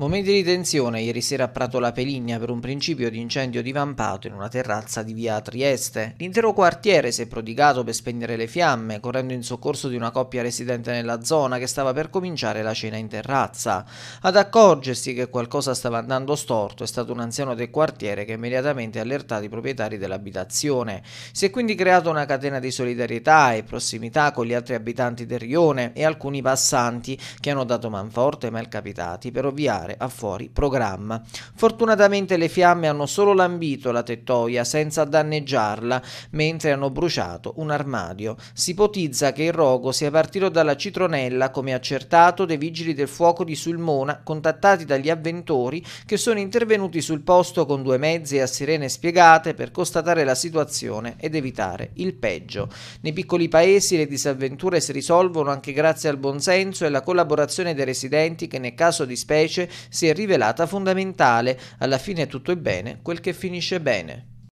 Momenti di tensione ieri sera a Prato La Peligna per un principio di incendio divampato in una terrazza di via Trieste. L'intero quartiere si è prodigato per spegnere le fiamme, correndo in soccorso di una coppia residente nella zona che stava per cominciare la cena in terrazza. Ad accorgersi che qualcosa stava andando storto è stato un anziano del quartiere che immediatamente ha allertato i proprietari dell'abitazione. Si è quindi creata una catena di solidarietà e prossimità con gli altri abitanti del rione e alcuni passanti che hanno dato manforte mal capitati per ovviare tirare a fuori programma. Fortunatamente le fiamme hanno solo lambito la tettoia senza danneggiarla, mentre hanno bruciato un armadio. Si ipotizza che il rogo sia partito dalla citronella, come accertato dai vigili del fuoco di Sulmona, contattati dagli avventori che sono intervenuti sul posto con due mezzi e a sirene spiegate per constatare la situazione ed evitare il peggio. Nei piccoli paesi le disavventure si risolvono anche grazie al buonsenso e alla collaborazione dei residenti che nel caso di specie si è rivelata fondamentale, alla fine tutto è bene, quel che finisce bene.